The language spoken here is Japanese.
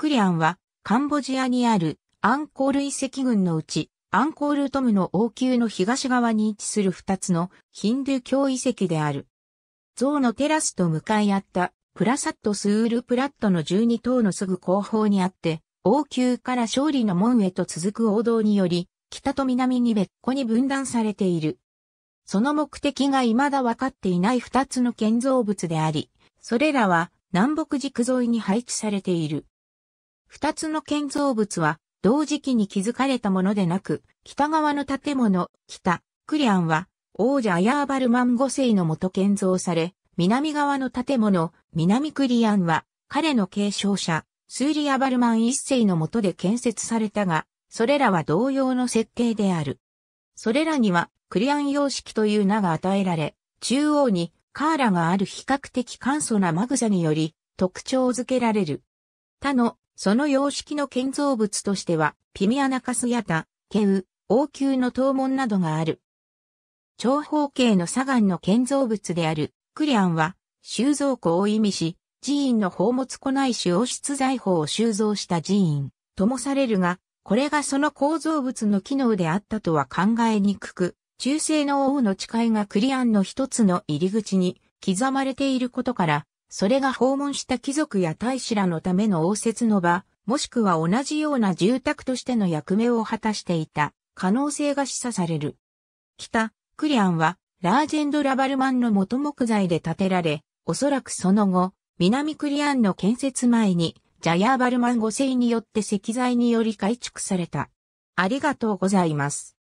クリアンは、カンボジアにあるアンコール遺跡群のうち、アンコールトムの王宮の東側に位置する二つのヒンドゥー教遺跡である。像のテラスと向かい合ったプラサットスールプラットの12塔のすぐ後方にあって、王宮から勝利の門へと続く王道により、北と南に別個に分断されている。その目的が未だ分かっていない二つの建造物であり、それらは南北軸沿いに配置されている。二つの建造物は同時期に築かれたものでなく、北側の建物、北、クリアンは、王者アヤーバルマン五世のもと建造され、南側の建物、南クリアンは、彼の継承者、スーリアバルマン一世のもとで建設されたが、それらは同様の設計である。それらには、クリアン様式という名が与えられ、中央にカーラがある比較的簡素なマグザにより特徴づけられる。他のその様式の建造物としては、ピミアナカスヤタ、ケウ、王宮の塔門などがある。長方形の砂岩の建造物である、クリアンは、収蔵庫を意味し、寺院の宝物庫内種王室財宝を収蔵した寺院、ともされるが、これがその構造物の機能であったとは考えにくく、中世の王の誓いがクリアンの一つの入り口に刻まれていることから、それが訪問した貴族や大使らのための応接の場、もしくは同じような住宅としての役目を果たしていた可能性が示唆される。北、クリアンは、ラージェンド・ラバルマンの元木材で建てられ、おそらくその後、南クリアンの建設前に、ジャヤーバルマン5世によって石材により改築された。ありがとうございます。